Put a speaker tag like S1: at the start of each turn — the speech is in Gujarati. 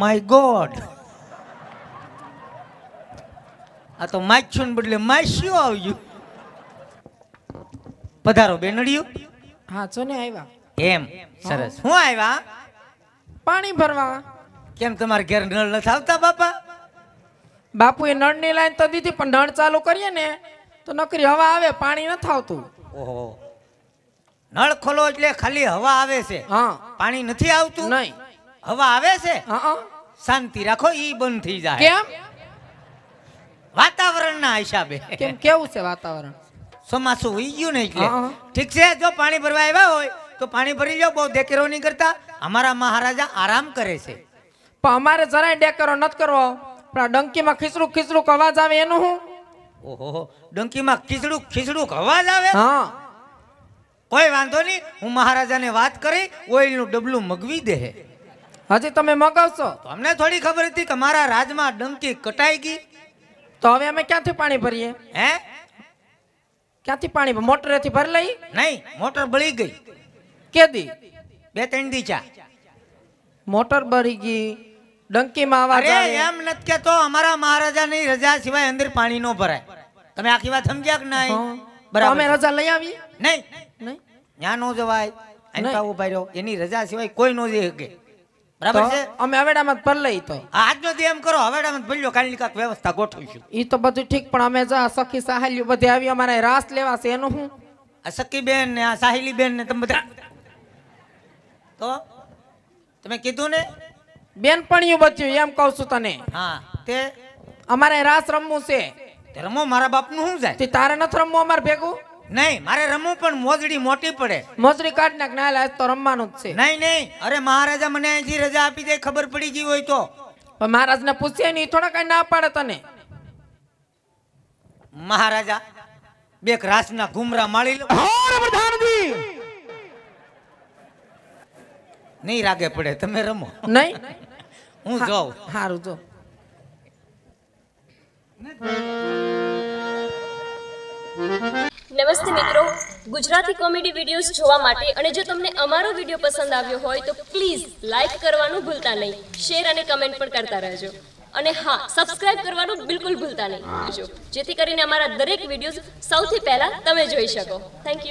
S1: માય ગોડ આ તો માછ્યું ને બદલે માછ્યું આવ્યું પધારો બેનડિયું હા છો ને આવ્યા એમ સરસ હું આવ્યા પાણી ભરવા કેમ તમારે ઘેર નળ નથી આવતા બાપા બાપુ એ નળની લાઈન તો દીધી પણ નળ ચાલુ કરીએ ને તો નકરી હવા આવે પાણી નથી આવતું ઓહો નળ ખોલો એટલે ખાલી હવા આવે છે હા પાણી નથી આવતું નહીં હવા આવે છે શાંતિ રાખો ઈ બંધ થઈ જાય કેમ વાતાવરણના હિસાબે કેમ કેવું છે વાતાવરણ ચોમાસું હોઈ ગયું ને એટલે ઠીક છે જો પાણી ભરવા આવ્યા હોય તો પાણી ભરી લો બહુ દેખેરો નહીં કરતા અમારા મહારાજા આરામ કરે છે પણ અમારે જરાય ડેકરો નથી કરવો પણ ડંકીમાં ખીચડું ખીચડું અવાજ આવે એનું હું ઓહો ડંકીમાં ખીચડું ખીચડું અવાજ આવે હા કોઈ વાંધો નહીં હું મહારાજાને વાત કરી ઓઇલનું ડબલું મગવી દે હજી તમે મગાવશો તમને થોડી ખબર હતી કે મારા રાજમાં ડંકી કટાઈ ગઈ તો હવે અમે ક્યાંથી પાણી ભરીએ હે ક્યાંથી પાણી મોટરેથી ભરી લઈ નહીં મોટર બળી ગઈ કે દી બે ત્રણ દી ચા મોટર બળી ગઈ ડંકીમાં અવાજ આવે એમ નથી કેતો અમારા મહારાજાની રજા સિવાય અંદર પાણી નો ભરાય તમે આખી વાત સમજ્યા કે નહીં બરાબર અમે રજા લઈ આવી નહીં નહીં ત્યાં નો જવાય એની રજા સિવાય કોઈ નો જઈ શકે બરાબર પણ બેન ને તમે બધા તો તમે કીધું ને બેનપણીયું બચ્યું એમ કહું છું તને હા તે અમારે રાસ રમવું છે રમો મારા બાપ નું શું જાય તારે નથી રમવું અમારે ભેગું નહીં મારે રમવું પણ મોજડી મોટી પડે મોજડી કાઢ નાખ ના આજ તો રમવાનું જ છે નહીં નહીં અરે મહારાજા મને અહીંથી રજા આપી દે ખબર પડી ગઈ હોય તો પણ મહારાજને પૂછે નહીં થોડા કઈ ના પાડે તને મહારાજા બે રાસના ઘુમરા માળી લો પ્રધાનજી નહીં રાગે પડે તમે રમો નહીં હું જાઉં સારું જો નમસ્તે મિત્રો ગુજરાતી કોમેડી વિડીયોઝ જોવા માટે અને જો તમને અમારો વિડીયો પસંદ આવ્યો હોય તો પ્લીઝ લાઇક કરવાનું ભૂલતા નહીં શેર અને કમેન્ટ પણ કરતા રહેજો અને હા સબસ્ક્રાઇબ કરવાનું બિલકુલ ભૂલતા નહીં જેથી કરીને અમારા દરેક વિડીયોઝ સૌથી પહેલા તમે જોઈ શકો થેન્ક યુ